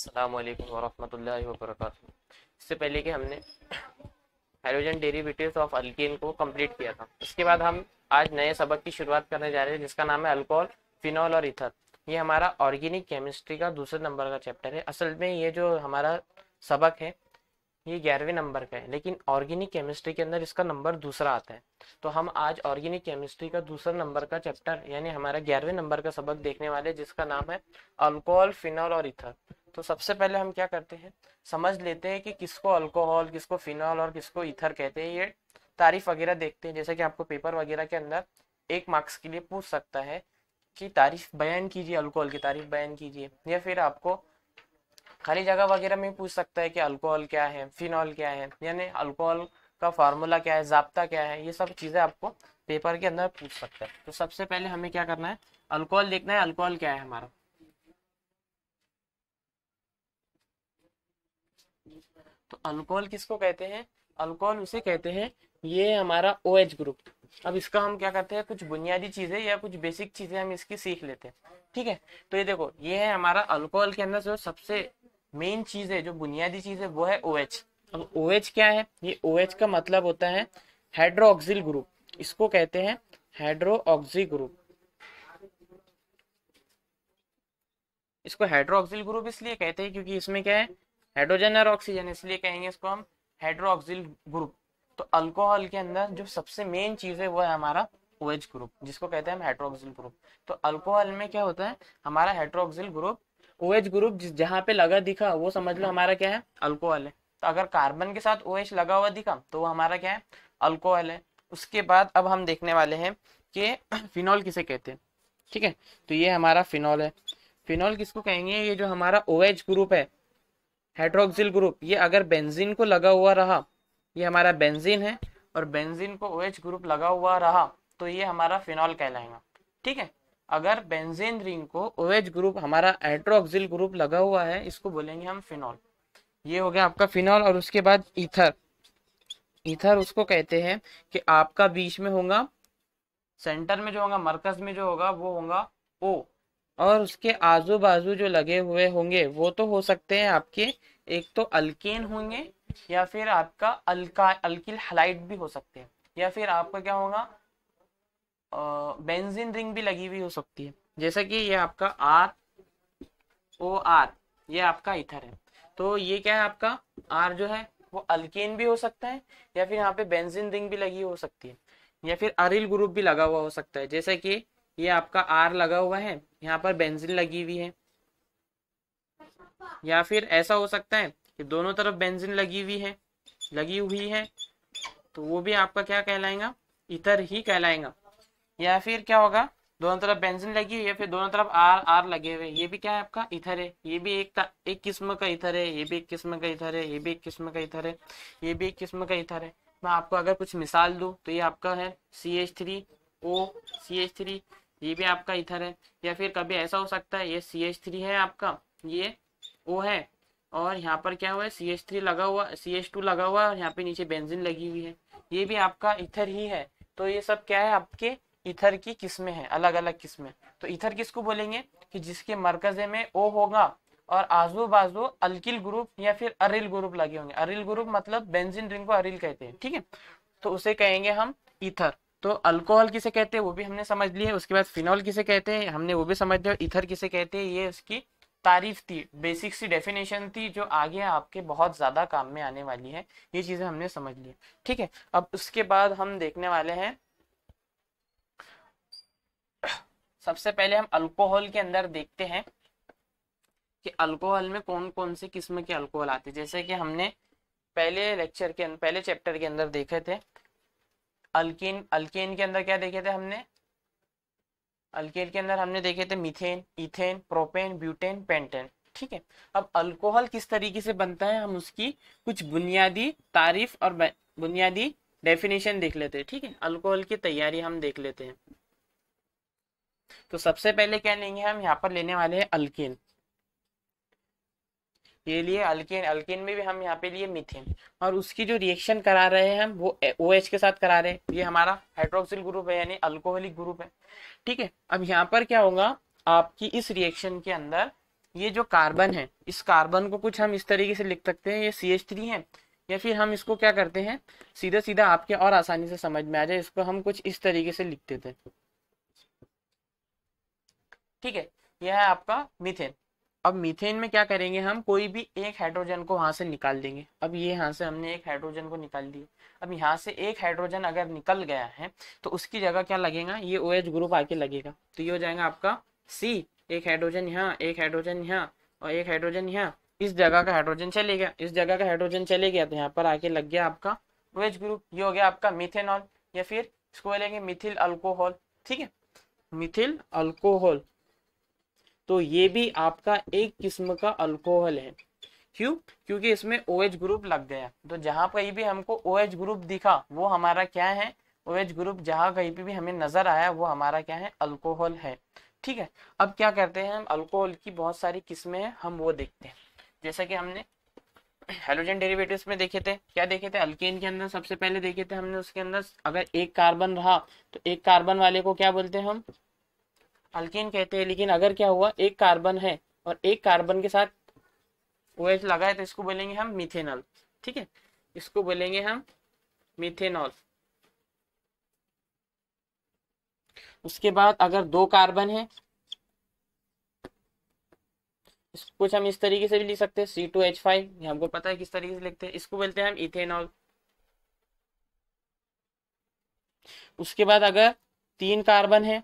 अस्सलाम वालेकुम वरहमतुल्लाहि वबरकातुहू इससे पहले कि हमने हाइड्रोजन डेरिवेटिव्स ऑफ अल्केन को कंप्लीट किया था इसके बाद हम आज नए सबक की शुरुआत करने जा रहे हैं जिसका नाम है अल्कोहल फिनॉल और इथर ये हमारा ऑर्गेनिक केमिस्ट्री का दूसरे नंबर का चैप्टर है असल में ये जो हमारा सबक है ये ग्यारहवें नंबर का है लेकिन ऑर्गेनिक केमिस्ट्री के अंदर इसका नंबर दूसरा आता है तो हम आज ऑर्गेनिक केमिस्ट्री का दूसरा नंबर का चैप्टर यानी हमारा ग्यारहवें नंबर का सबक देखने वाले जिसका नाम है अल्कोहल फिनॉल और इथर तो सबसे पहले हम क्या करते हैं समझ लेते हैं कि किसको अल्कोहल किसको फिनॉल और किसको इथर कहते हैं ये तारीफ वगैरह देखते हैं जैसे कि आपको पेपर वगैरह के अंदर एक मार्क्स के लिए पूछ सकता है कि तारीफ बयान कीजिए अल्कोहल की तारीफ बयान कीजिए या फिर आपको खाली जगह वगैरह में पूछ सकता है कि अल्कोहल क्या है फिनॉल क्या है यानी अल्कोहल का फार्मूला क्या है जब्ता क्या है ये सब चीज़ें आपको पेपर के अंदर पूछ सकता है तो सबसे पहले हमें क्या करना है अल्कोहल देखना है अल्कोहल क्या है हमारा तो अल्कोहल किसको कहते हैं अल्कोहल उसे कहते हैं ये हमारा ओ OH ग्रुप अब इसका हम क्या करते हैं कुछ बुनियादी चीजें या कुछ बेसिक चीजें हम इसकी सीख लेते हैं ठीक है तो ये देखो ये है हमारा अल्कोहल के अंदर जो सबसे मेन चीज है जो बुनियादी चीज है वो है ओ OH. अब ओ OH क्या है ये ओ OH का मतलब होता है हाइड्रोक्सिल ग्रुप इसको कहते हैं हाइड्रोक्सी ग्रुप इसको हाइड्रोक्सिल ग्रुप इसलिए कहते हैं क्योंकि इसमें क्या है हाइड्रोजन और ऑक्सीजन इसलिए कहेंगे इसको हम हाइड्रोक्सिल ग्रुप तो अल्कोहल के अंदर जो सबसे मेन चीज है वो है हमारा ओएच ग्रुप जिसको कहते हैं हम हाइड्रोक्सिल ग्रुप तो अल्कोहल में क्या होता है हमारा हाइड्रोक्सिल ग्रुप ओएच ग्रुप जिस जहाँ पे लगा दिखा वो समझ लो हमारा क्या है अल्कोहल है तो अगर कार्बन के साथ ओएच लगा हुआ दिखा तो वो हमारा क्या है अल्कोहल है उसके बाद अब हम देखने वाले हैं कि फिनॉल किसे कहते हैं ठीक है तो ये हमारा फिनॉल है फिनॉल किसको कहेंगे ये जो हमारा ओएच ग्रुप है हाइड्रोक्सिल ग्रुप ये अगर बेंजीन को लगा हुआ रहा ये हमारा बेंजीन है और बेंजीन को ओएच ग्रुप लगा हुआ रहा तो ये हमारा फिनॉल कहलाएगा ठीक है अगर बेंजीन रिंग को ओएच ग्रुप हमारा हाइड्रोक्सिल ग्रुप लगा हुआ है इसको बोलेंगे हम फिनॉल ये हो गया आपका फिनॉल और उसके बाद इथर इथर उसको कहते हैं कि आपका बीच में होगा सेंटर में जो होगा मरकज में जो होगा वो होगा ओ और उसके आजू बाजू जो लगे हुए होंगे वो तो हो सकते हैं आपके एक तो अल्केन होंगे या फिर आपका अल्का अल्किल हलाइट भी हो सकते हैं या फिर आपका क्या होगा बेंजीन रिंग भी लगी हुई हो सकती है जैसा कि ये आपका आर ओ आर ये आपका इथर है तो ये क्या है आपका आर जो है वो अल्केन भी हो सकता है या फिर यहाँ पे बेंजिन रिंग भी लगी हो सकती है या फिर अरिल ग्रुप भी लगा हुआ हो सकता है जैसे कि ये आपका आर लगा हुआ है यहाँ पर बेंजिन लगी हुई है या फिर ऐसा हो सकता है कि दोनों तरफ बेंजिन लगी हुई है लगी हुई है तो वो भी आपका क्या कहलाएगा इतर ही कहलाएगा या फिर क्या होगा दोनों तरफ बेंजिन लगी हुई है फिर दोनों तरफ आर आर लगे हुए ये भी क्या है आपका इथर है ये भी एक एक किस्म का इथर है ये भी एक किस्म का इथर है ये भी एक किस्म का इथर है ये भी एक किस्म का इथर है मैं आपको अगर कुछ मिसाल दूं तो ये आपका है C H three O C H three ये भी आपका इथर है या फिर कभी ऐसा हो सकता है ये सी एच थ्री है आपका ये ओ है और यहाँ पर क्या हुआ है सी एच थ्री लगा हुआ सी एच टू लगा हुआ और यहाँ पे नीचे बेंजिन लगी हुई है ये भी आपका इथर ही है तो ये सब क्या है आपके इथर की किस्में हैं अलग अलग किस्में तो इथर किसको बोलेंगे कि जिसके मरकजे में ओ होगा और आजू बाजू अल्किल ग्रुप या फिर अरिल ग्रुप लगे होंगे अरिल ग्रुप मतलब बेंजिन रिंग को अरिल कहते हैं ठीक है तो उसे कहेंगे हम इथर तो अल्कोहल किसे कहते हैं वो भी हमने समझ लिया उसके बाद फिनॉल किसे कहते हैं हमने वो भी समझ लिया इथर किसे कहते हैं ये उसकी तारीफ थी बेसिक सी डेफिनेशन थी जो आगे आपके बहुत ज़्यादा काम में आने वाली है ये चीज़ें हमने समझ ली ठीक है अब उसके बाद हम देखने वाले हैं सबसे पहले हम अल्कोहल के अंदर देखते हैं कि अल्कोहल में कौन कौन से किस्म के अल्कोहल आते हैं जैसे कि हमने पहले लेक्चर के पहले चैप्टर के अंदर देखे थे अल्किन अल्केन के अंदर क्या देखे थे हमने अल्केन के अंदर हमने देखे थे methane ethane propane butane pentane ठीक है अब अल्कोहल किस तरीके से बनता है हम उसकी कुछ बुनियादी तारीफ और बुनियादी डेफिनेशन देख लेते हैं ठीक है अल्कोहल की तैयारी हम देख लेते हैं तो सबसे पहले क्या लेंगे हम यहाँ पर लेने वाले हैं अल्केन ये लिए अल्किन अल्किन में भी हम यहाँ पे लिए मिथेन और उसकी जो रिएक्शन करा रहे हैं हम वो ओ OH के साथ करा रहे हैं ये हमारा हाइड्रोक्सिल ग्रुप है यानी अल्कोहलिक ग्रुप है ठीक है अब यहाँ पर क्या होगा आपकी इस रिएक्शन के अंदर ये जो कार्बन है इस कार्बन को कुछ हम इस तरीके से लिख सकते हैं ये सी एच थ्री है या फिर हम इसको क्या करते हैं सीधा सीधा आपके और आसानी से समझ में आ जाए इसको हम कुछ इस तरीके से लिखते थे ठीक है यह है आपका मिथेन अब मीथेन में क्या करेंगे हम कोई भी एक हाइड्रोजन को वहां से निकाल देंगे अब ये यहाँ से हमने एक हाइड्रोजन को निकाल दिया अब यहाँ से एक हाइड्रोजन अगर निकल गया है तो उसकी जगह क्या लगेगा ये ओ OH ग्रुप आके लगेगा तो ये हो जाएगा आपका सी एक हाइड्रोजन यहाँ एक हाइड्रोजन यहाँ और एक हाइड्रोजन यहाँ इस जगह का हाइड्रोजन चले गया इस जगह का हाइड्रोजन चले गया तो यहाँ पर आके लग गया आपका ओ OH ग्रुप ये हो गया आपका मिथेनॉल या फिर इसको बोलेंगे मिथिल अल्कोहल ठीक है मिथिल अल्कोहल तो ये भी आपका एक किस्म का अल्कोहल है क्यों क्योंकि इसमें ओ OH ग्रुप लग गया तो जहां कहीं भी हमको ओ OH ग्रुप दिखा वो हमारा क्या है ओ OH ग्रुप जहां कहीं भी हमें नजर आया वो हमारा क्या है अल्कोहल है ठीक है अब क्या करते हैं हम अल्कोहल की बहुत सारी किस्में हैं हम वो देखते हैं जैसा कि हमने हेलोजन डेरिवेटिव्स में देखे थे क्या देखे थे अल्केन के अंदर सबसे पहले देखे थे हमने उसके अंदर अगर एक कार्बन रहा तो एक कार्बन वाले को क्या बोलते हैं हम अल्किन कहते हैं लेकिन अगर क्या हुआ एक कार्बन है और एक कार्बन के साथ ओ एच OH लगा है तो इसको बोलेंगे हम मिथेनॉल ठीक है इसको बोलेंगे हम मिथेनॉल उसके बाद अगर दो कार्बन है कुछ हम इस तरीके से भी लिख सकते हैं सी टू एच फाइव हमको पता है किस तरीके से लिखते हैं इसको बोलते हैं हम इथेनॉल उसके बाद अगर तीन कार्बन है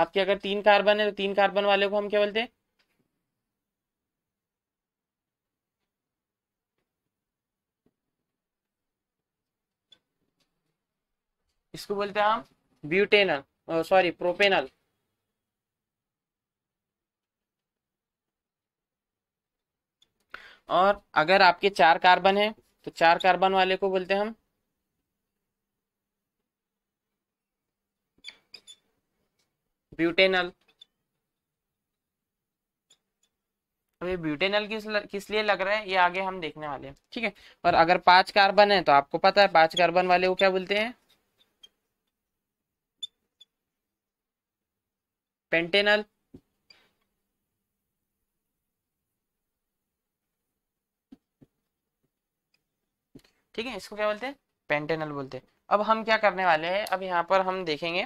आपके अगर तीन कार्बन है तो तीन कार्बन वाले को हम क्या बोलते हैं इसको बोलते हैं हम ब्यूटेनल सॉरी प्रोपेनल और अगर आपके चार कार्बन है तो चार कार्बन वाले को बोलते हैं हम ब्यूटेनल अभी ब्यूटेनल किस ल, किस लिए लग रहा है ये आगे हम देखने वाले हैं ठीक है और अगर पांच कार्बन है तो आपको पता है पांच कार्बन वाले को क्या बोलते हैं पेंटेनल ठीक है इसको क्या बोलते हैं पेंटेनल बोलते हैं अब हम क्या करने वाले हैं अब यहाँ पर हम देखेंगे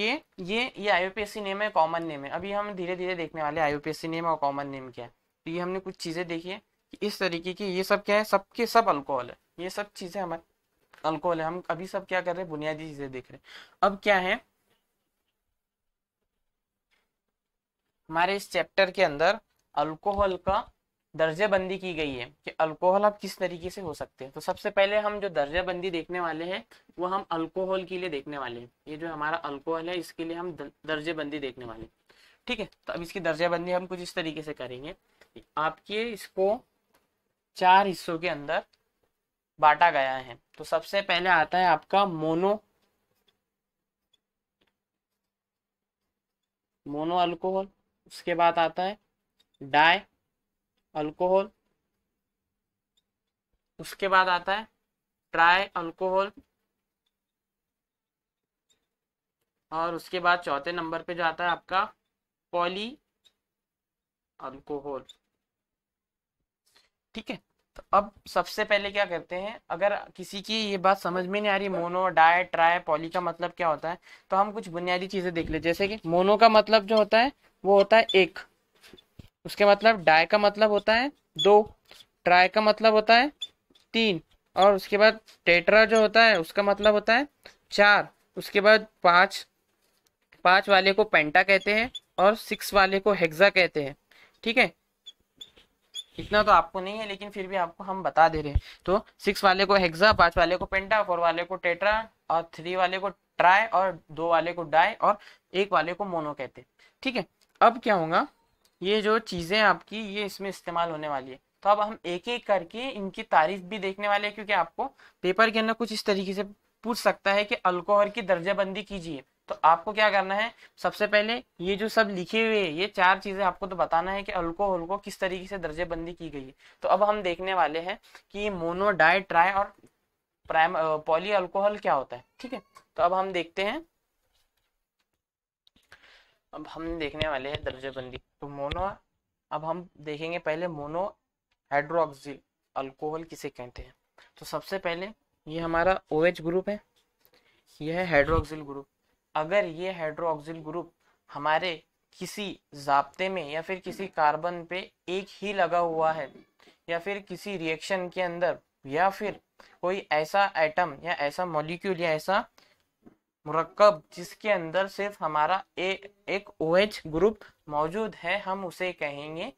कि ये ये आईयूपीएससी नेम है कॉमन नेम है अभी हम धीरे धीरे देखने वाले आईयूपीएससी नेम और कॉमन नेम क्या है तो ये हमने कुछ चीज़ें देखी है कि इस तरीके की ये सब क्या है सबके सब अल्कोहल है ये सब चीज़ें हमारे अल्कोहल है हम अभी सब क्या कर रहे हैं बुनियादी चीज़ें देख रहे हैं अब क्या है हमारे इस चैप्टर के अंदर अल्कोहल का दर्जेबंदी की गई है कि अल्कोहल आप किस तरीके से हो सकते हैं तो सबसे पहले हम जो दर्जाबंदी देखने वाले हैं वो हम अल्कोहल के लिए देखने वाले हैं ये जो हमारा अल्कोहल है इसके लिए हम दर्जेबंदी देखने वाले हैं ठीक है तो अब इसकी दर्जेबंदी हम कुछ इस तरीके से करेंगे आपके इसको चार हिस्सों के अंदर बांटा गया है तो सबसे पहले आता है आपका मोनो मोनो अल्कोहल उसके बाद आता है डाई अल्कोहल उसके बाद आता है ट्राई अल्कोहल और उसके बाद चौथे नंबर पे जो आता है आपका पॉली अल्कोहल ठीक है तो अब सबसे पहले क्या करते हैं अगर किसी की ये बात समझ में नहीं आ रही मोनो डाय ट्राई पॉली का मतलब क्या होता है तो हम कुछ बुनियादी चीजें देख ले जैसे कि मोनो का मतलब जो होता है वो होता है एक उसके मतलब डाई का मतलब होता है दो ट्राई का मतलब होता है तीन और उसके बाद टेट्रा जो होता है उसका मतलब होता है चार उसके बाद पाँच पाँच वाले को पेंटा कहते हैं और सिक्स वाले को हेक्सा कहते हैं ठीक है इतना तो आपको नहीं है लेकिन फिर भी आपको हम बता दे रहे हैं तो सिक्स वाले को हेक्सा पाँच वाले को पेंटा फोर वाले को टेट्रा और थ्री वाले को ट्राई और दो वाले को डाई और एक वाले को मोनो कहते हैं ठीक है अब क्या होगा ये जो चीज़ें आपकी ये इसमें इस्तेमाल होने वाली है तो अब हम एक एक करके इनकी तारीफ भी देखने वाले हैं क्योंकि आपको पेपर के अंदर कुछ इस तरीके से पूछ सकता है कि अल्कोहल की दर्जाबंदी कीजिए तो आपको क्या करना है सबसे पहले ये जो सब लिखे हुए ये चार चीज़ें आपको तो बताना है कि अल्कोहल को किस तरीके से दर्जेबंदी की गई है तो अब हम देखने वाले हैं कि मोनो डाई ट्राई और प्राइम पॉली अल्कोहल क्या होता है ठीक है तो अब हम देखते हैं अब हम देखने वाले हैं दर्जेबंदी तो मोनो अब हम देखेंगे पहले मोनो हाइड्रोक्सिल अल्कोहल किसे कहते हैं तो सबसे पहले ये हमारा ओ OH ग्रुप है यह है हाइड्रोक्सिल ग्रुप अगर ये हाइड्रोक्सिल ग्रुप हमारे किसी जाप्ते में या फिर किसी कार्बन पे एक ही लगा हुआ है या फिर किसी रिएक्शन के अंदर या फिर कोई ऐसा एटम या ऐसा मॉलिक्यूल या ऐसा मुरकब जिसके अंदर सिर्फ हमारा ए, एक ओ OH ग्रुप मौजूद है हम उसे कहेंगे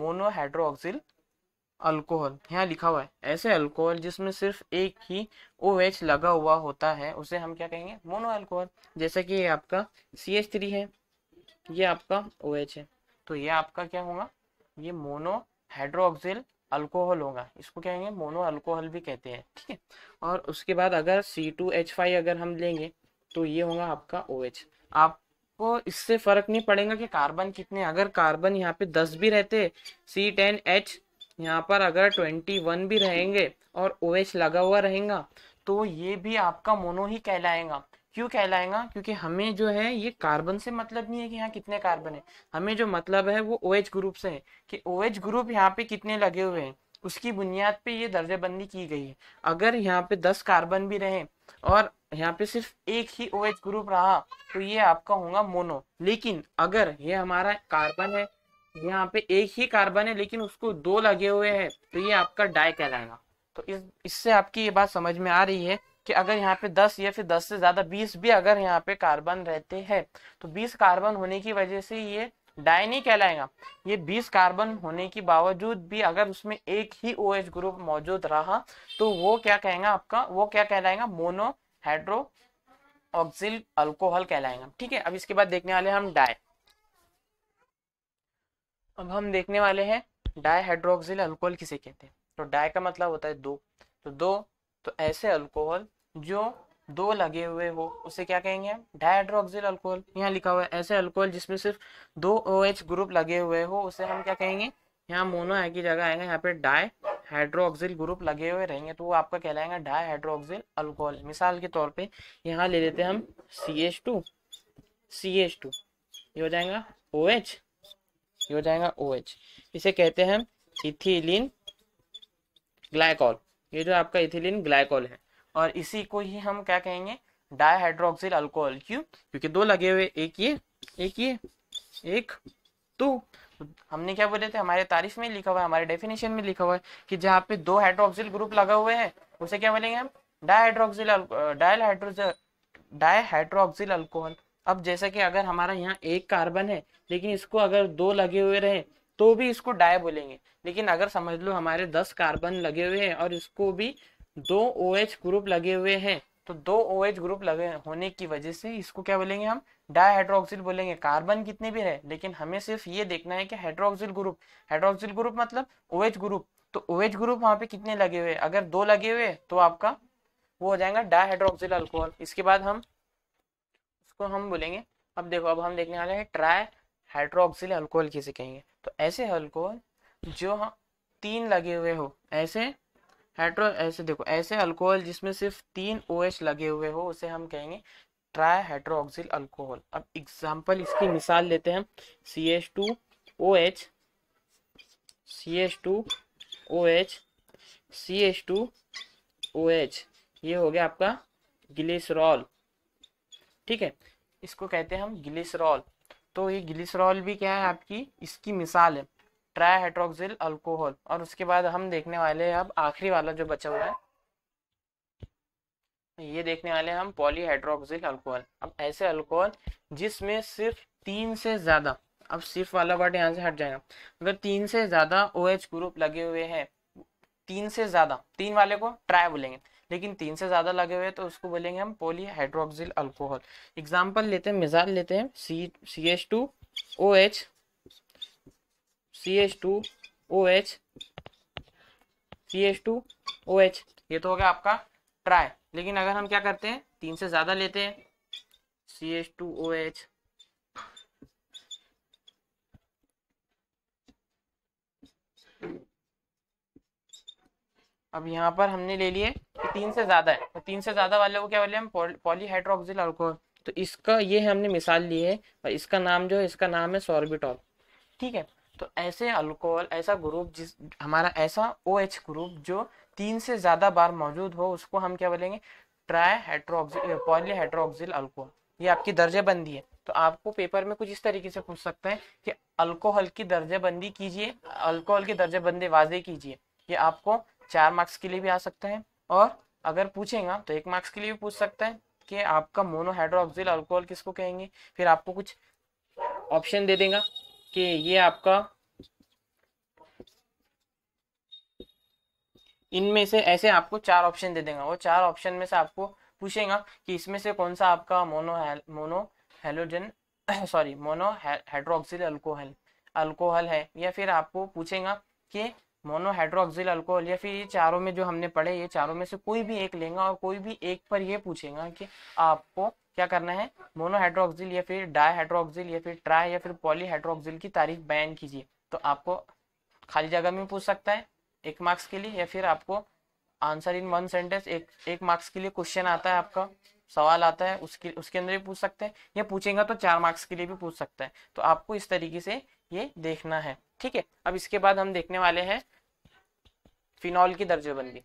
मोनोहाइड्रोक्सिल अल्कोहल यहाँ लिखा हुआ है ऐसे अल्कोहल जिसमें सिर्फ एक ही ओ OH लगा हुआ होता है उसे हम क्या कहेंगे मोनो अल्कोहल जैसे कि ये आपका सी एच थ्री है ये आपका ओ OH है तो ये आपका क्या होगा ये मोनो हाइड्रोक्सिल अल्कोहल होगा इसको क्या कहेंगे मोनो अल्कोहल भी कहते हैं ठीक है और उसके बाद अगर सी टू एच फाइव अगर हम लेंगे तो ये होगा आपका ओ OH. आपको इससे फर्क नहीं पड़ेगा कि कार्बन कितने अगर कार्बन यहाँ पे दस भी रहते सी टेन एच यहाँ पर अगर ट्वेंटी वन भी रहेंगे और ओ OH लगा हुआ रहेगा तो ये भी आपका मोनो ही कहलाएगा क्यों कहलाएगा क्योंकि हमें जो है ये कार्बन से मतलब नहीं है कि यहाँ कितने कार्बन है हमें जो मतलब है वो ओ OH ग्रुप से है कि ओ OH ग्रुप यहाँ पे कितने लगे हुए हैं उसकी बुनियाद पे ये दर्जेबंदी की गई है अगर यहाँ पे दस कार्बन भी रहे और यहाँ पे सिर्फ एक ही ओ OH ग्रुप रहा तो ये आपका होगा मोनो लेकिन अगर ये हमारा कार्बन है यहाँ पे एक ही कार्बन है लेकिन उसको दो लगे हुए हैं तो ये आपका डाई कहलाएगा तो इस इससे आपकी ये बात समझ में आ रही है कि अगर यहाँ पे 10 या फिर 10 से ज्यादा 20 भी अगर यहाँ पे कार्बन रहते हैं तो 20 कार्बन होने की वजह से ये डाई नहीं कहलाएगा ये 20 कार्बन होने के बावजूद भी अगर उसमें एक ही ओ OH ग्रुप मौजूद रहा तो वो क्या कहेगा आपका वो क्या कहलाएगा मोनो हाइड्रो ऑक्सिल अल्कोहल कहलाएगा ठीक है अब इसके बाद देखने वाले हम डाय अब हम देखने वाले हैं डाई हाइड्रोक्सिल अल्कोहल किसे कहते हैं तो डाय का मतलब होता है दो तो दो तो ऐसे अल्कोहल जो दो लगे हुए हो उसे क्या कहेंगे हम डायड्रोक्सिल अल्कोहल यहाँ लिखा हुआ है ऐसे अल्कोहल जिसमें सिर्फ दो ओ एच ग्रुप लगे हुए हो उसे हम क्या कहेंगे यहाँ मोनो है की जगह आएगा यहाँ पे डाई हाइड्रोक्सिल ग्रुप लगे हुए रहेंगे तो वो आपका कहलाएंगे डाई हाइड्रोक्सिल अल्कोहल मिसाल के तौर पे यहाँ ले लेते हैं हम C H two C H two ये हो जाएगा ओ एच ये हो जाएगा ओ एच इसे कहते हैं हम इथिलीन ग्लाइकॉल ये जो आपका इथिलीन ग्लाइकॉल है और इसी को ही हम क्या कहेंगे डायहाइड्रोक्सिल अल्कोहल क्यों क्योंकि दो लगे हुए एक ये एक ये एक तो हमने क्या बोले थे हमारे तारीफ में लिखा हुआ है हमारे डेफिनेशन में लिखा हुआ है कि जहाँ पे दो हाइड्रोक्सिल ग्रुप लगा हुए हैं उसे क्या बोलेंगे हम डायहाइड्रोक्सिल हाइड्रोज डायहाइड्रोक्सिल अल्कोहल अब जैसा कि अगर हमारा यहाँ एक कार्बन है लेकिन इसको अगर दो लगे हुए रहे तो भी इसको डाय बोलेंगे लेकिन अगर समझ लो हमारे दस कार्बन लगे हुए हैं और इसको भी दो ओ OH ग्रुप लगे हुए हैं तो दो ओ OH ग्रुप लगे होने की वजह से इसको क्या बोलेंगे हम डायहाइड्रोक्सिल बोलेंगे कार्बन कितने भी रहे लेकिन हमें सिर्फ ये देखना है कि हाइड्रोक्सिल ग्रुप हाइड्रोक्सिल ग्रुप मतलब ओ OH ग्रुप तो ओ OH ग्रुप वहाँ पे कितने लगे हुए अगर दो लगे हुए तो आपका वो हो जाएगा डायहाइड्रोक्सिल अल्कोहल इसके बाद हम इसको हम बोलेंगे अब देखो अब हम देखने वाले हैं ट्राई हाइड्रोक्सिल अल्कोहल किसे कहेंगे तो ऐसे अल्कोहल जो हम हाँ, तीन लगे हुए हो ऐसे हाइड्रो ऐसे देखो ऐसे अल्कोहल जिसमें सिर्फ तीन ओ OH लगे हुए हो उसे हम कहेंगे ट्राई हेट्रोक्सिल अल्कोहल अब एग्जाम्पल इसकी मिसाल लेते हैं C H two O H C H two O H C H two O H ये हो गया आपका ग्लिसरॉल ठीक है इसको कहते हैं हम ग्लिसरॉल तो ये ग्लिसरॉल भी क्या है आपकी इसकी मिसाल है ट्राईहाइड्रोक्सिल अल्कोहल और उसके बाद हम देखने वाले हैं अब आखिरी वाला जो बचा हुआ है ये देखने वाले हैं हम पॉलीहाइड्रोक्सिल अल्कोहल अब ऐसे अल्कोहल जिसमें सिर्फ तीन से ज्यादा अब सिर्फ वाला वर्ड यहाँ से हट जाएगा अगर तीन से ज्यादा ओ OH ग्रुप लगे हुए हैं तीन से ज्यादा तीन वाले को ट्राई बोलेंगे लेकिन तीन से ज्यादा लगे हुए तो उसको बोलेंगे हम पोलीहाइड्रोक्सिल अल्कोहल एग्जाम्पल लेते हैं मिसाल लेते हैं C C H two O H C H two O H C H two O H ये तो हो गया आपका ट्राई लेकिन अगर हम क्या करते हैं तीन से ज्यादा लेते हैं C H two O H अब यहाँ पर हमने ले लिए तीन से ज्यादा है तो तीन से ज्यादा वाले को क्या बोले हम पॉलीहाइड्रोक्सिल अल्कोहल तो इसका ये हमने मिसाल ली है और इसका नाम जो है इसका नाम है सॉर्बिटॉल ठीक है तो ऐसे अल्कोहल ऐसा ग्रुप जिस हमारा ऐसा ओ OH ग्रुप जो तीन से ज़्यादा बार मौजूद हो उसको हम क्या बोलेंगे tri hydroxyl poly hydroxyl alcohol ये आपकी दर्जेबंदी है तो आपको पेपर में कुछ इस तरीके से पूछ सकते हैं कि अल्कोहल की दर्जेबंदी कीजिए अल्कोहल की दर्जेबंदी वाजे कीजिए ये आपको चार मार्क्स के लिए भी आ सकता है और अगर पूछेगा तो एक मार्क्स के लिए भी पूछ सकता है कि आपका मोनोहाइड्रोक्सिल अल्कोहल किसको कहेंगे फिर आपको कुछ ऑप्शन दे देगा कि ये आपका इनमें से ऐसे आपको चार ऑप्शन दे देगा वो चार ऑप्शन में से आपको पूछेगा कि इसमें से कौन सा आपका मोनो है, mono halogen sorry mono hydroxyl है, अल्कोहल अल्कोहल है या फिर आपको पूछेगा कि मोनोहाइड्रोक्सिल अल्कोहल या फिर ये चारों में जो हमने पढ़े ये चारों में से कोई भी एक लेंगे और कोई भी एक पर ये पूछेगा कि आपको क्या करना है मोनोहाइड्रोक्सिल या फिर डायहाइड्रोक्सिल या फिर ट्राई या फिर पॉलीहाइड्रोक्सिल की तारीख बयान कीजिए तो आपको खाली जगह में पूछ सकता है एक मार्क्स के लिए या फिर आपको आंसर इन वन सेंटेंस एक एक मार्क्स के लिए क्वेश्चन आता है आपका सवाल आता है उसके उसके अंदर भी पूछ सकते हैं या पूछेगा तो चार मार्क्स के लिए भी पूछ सकता है तो आपको इस तरीके से ये देखना है ठीक है अब इसके बाद हम देखने वाले हैं फिनॉल की दर्जेबंदी